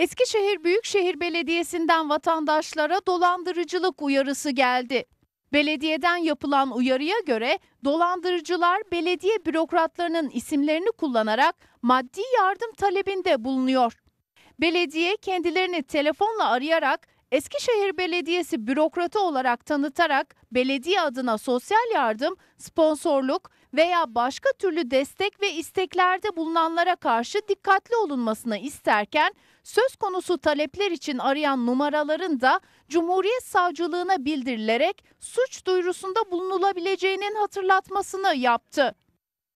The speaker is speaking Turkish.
Eskişehir Büyükşehir Belediyesi'nden vatandaşlara dolandırıcılık uyarısı geldi. Belediyeden yapılan uyarıya göre dolandırıcılar belediye bürokratlarının isimlerini kullanarak maddi yardım talebinde bulunuyor. Belediye kendilerini telefonla arayarak Eskişehir Belediyesi bürokratı olarak tanıtarak belediye adına sosyal yardım, sponsorluk veya başka türlü destek ve isteklerde bulunanlara karşı dikkatli olunmasını isterken söz konusu talepler için arayan numaraların da Cumhuriyet Savcılığına bildirilerek suç duyurusunda bulunulabileceğinin hatırlatmasını yaptı.